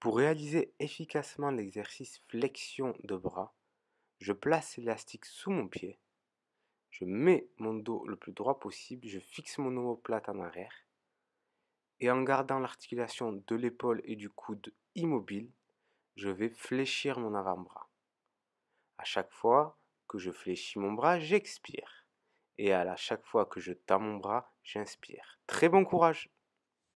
Pour réaliser efficacement l'exercice flexion de bras, je place l'élastique sous mon pied, je mets mon dos le plus droit possible, je fixe mon omoplate en arrière, et en gardant l'articulation de l'épaule et du coude immobile, je vais fléchir mon avant-bras. À chaque fois que je fléchis mon bras, j'expire. Et à chaque fois que je tends mon bras, j'inspire. Très bon courage